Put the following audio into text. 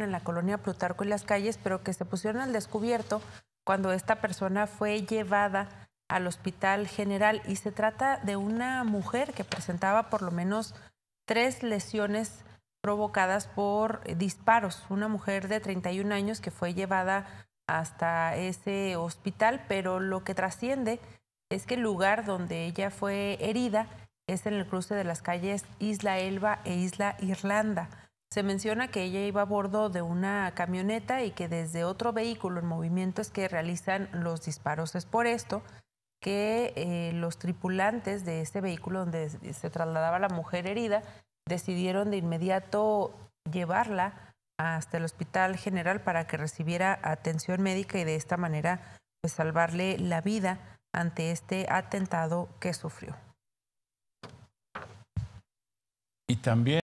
en la colonia Plutarco y las calles, pero que se pusieron al descubierto cuando esta persona fue llevada al hospital general y se trata de una mujer que presentaba por lo menos tres lesiones provocadas por disparos, una mujer de 31 años que fue llevada hasta ese hospital, pero lo que trasciende es que el lugar donde ella fue herida es en el cruce de las calles Isla Elba e Isla Irlanda. Se menciona que ella iba a bordo de una camioneta y que desde otro vehículo en movimiento es que realizan los disparos. Es por esto que eh, los tripulantes de este vehículo donde se trasladaba la mujer herida decidieron de inmediato llevarla hasta el hospital general para que recibiera atención médica y de esta manera pues salvarle la vida ante este atentado que sufrió. Y también